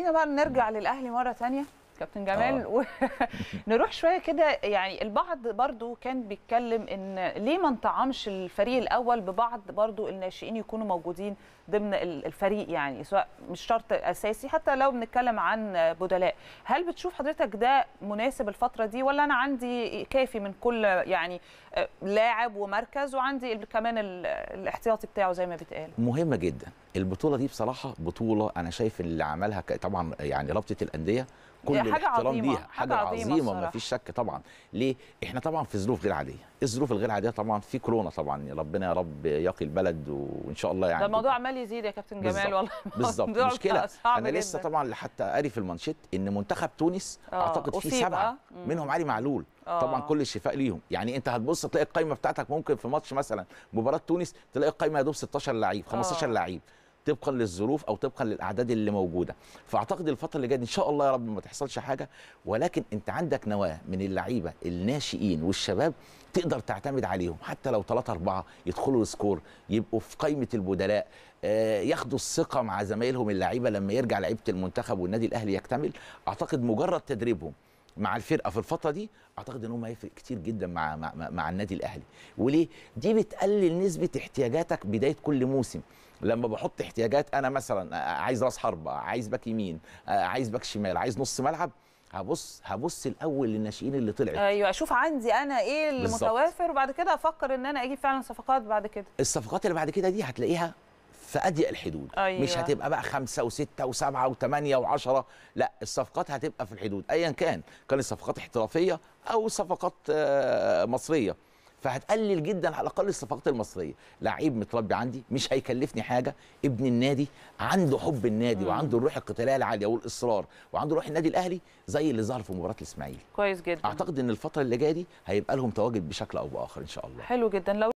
خلينا بقى نرجع للاهلي مره ثانيه كابتن جمال آه. ونروح شويه كده يعني البعض برضو كان بيتكلم ان ليه ما انطعمش الفريق الاول ببعض برضو الناشئين يكونوا موجودين ضمن الفريق يعني سواء مش شرط اساسي حتى لو بنتكلم عن بدلاء هل بتشوف حضرتك ده مناسب الفتره دي ولا انا عندي كافي من كل يعني آه، لاعب ومركز وعندي كمان الاحتياطي بتاعه زي ما بيتقال مهمه جدا البطوله دي بصراحه بطوله انا شايف اللي عملها طبعا يعني رابطه الانديه كل الاحترام ليها حاجه عظيمه, عظيمة ما فيش شك طبعا ليه احنا طبعا في ظروف غير عاديه الظروف الغير عاديه طبعا في كورونا طبعا يعني ربنا يا رب يقي البلد وان شاء الله يعني ده الموضوع عمال يزيد يا كابتن جمال والله بالظبط مشكله انا لسه طبعا حتى قاري في المانشيت ان منتخب تونس أوه. اعتقد في سبعه آه، منهم علي معلول أوه. طبعا كل الشفاء ليهم يعني انت هتبص تلاقي القايمه بتاعتك ممكن في ماتش مثلا مباراه تونس تلاقي القايمه يا دوب 16 لعيب 15 آه. لعيب طبقا للظروف او طبقا للاعداد اللي موجوده فاعتقد الفتره اللي جايه ان شاء الله يا رب ما تحصلش حاجه ولكن انت عندك نواه من اللعيبه الناشئين والشباب تقدر تعتمد عليهم حتى لو 3 4 يدخلوا السكور يبقوا في قائمه البدلاء آه، ياخدوا الثقه مع زمايلهم اللعيبه لما يرجع لعيبه المنتخب والنادي الاهلي يكتمل اعتقد مجرد تدريبهم مع الفرقه في الفتره دي اعتقد ان هم هيفرق كتير جدا مع مع, مع النادي الاهلي وليه دي بتقلل نسبه احتياجاتك بدايه كل موسم لما بحط احتياجات انا مثلا آه، آه، عايز راس حرب عايز باك يمين آه، عايز باك شمال عايز نص ملعب هبص هبص الاول للناشئين اللي طلعت ايوه اشوف عندي انا ايه المتوافر وبعد كده افكر ان انا اجيب فعلا صفقات بعد كده الصفقات اللي بعد كده دي هتلاقيها في اضيق الحدود أيوة. مش هتبقى بقى خمسة وستة وسبعة وثمانية وعشرة لا الصفقات هتبقى في الحدود ايا كان كانت صفقات احترافية او صفقات آه، مصرية فهتقلل جدا على الاقل الصفقات المصريه لعيب متربي عندي مش هيكلفني حاجه ابن النادي عنده حب النادي وعنده الروح القتاليه العاليه والاصرار وعنده روح النادي الاهلي زي اللي ظهر في مباراه الاسماعيلي كويس جدا اعتقد ان الفتره اللي جايه دي هيبقى لهم تواجد بشكل او باخر ان شاء الله حلو جدا لو